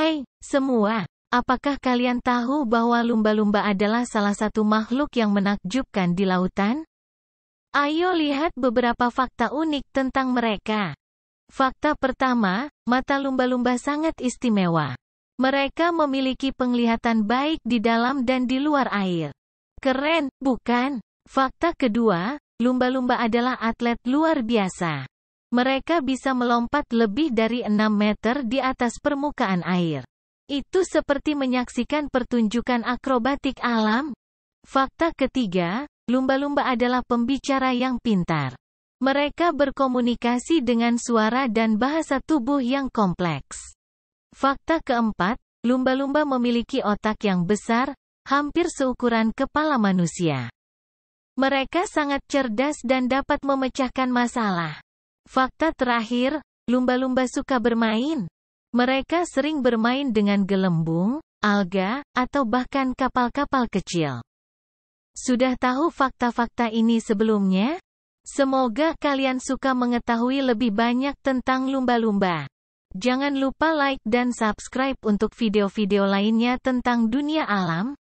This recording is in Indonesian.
Hai, semua. Apakah kalian tahu bahwa lumba-lumba adalah salah satu makhluk yang menakjubkan di lautan? Ayo lihat beberapa fakta unik tentang mereka. Fakta pertama, mata lumba-lumba sangat istimewa. Mereka memiliki penglihatan baik di dalam dan di luar air. Keren, bukan? Fakta kedua, lumba-lumba adalah atlet luar biasa. Mereka bisa melompat lebih dari 6 meter di atas permukaan air. Itu seperti menyaksikan pertunjukan akrobatik alam. Fakta ketiga, lumba-lumba adalah pembicara yang pintar. Mereka berkomunikasi dengan suara dan bahasa tubuh yang kompleks. Fakta keempat, lumba-lumba memiliki otak yang besar, hampir seukuran kepala manusia. Mereka sangat cerdas dan dapat memecahkan masalah. Fakta terakhir, lumba-lumba suka bermain. Mereka sering bermain dengan gelembung, alga, atau bahkan kapal-kapal kecil. Sudah tahu fakta-fakta ini sebelumnya? Semoga kalian suka mengetahui lebih banyak tentang lumba-lumba. Jangan lupa like dan subscribe untuk video-video lainnya tentang dunia alam,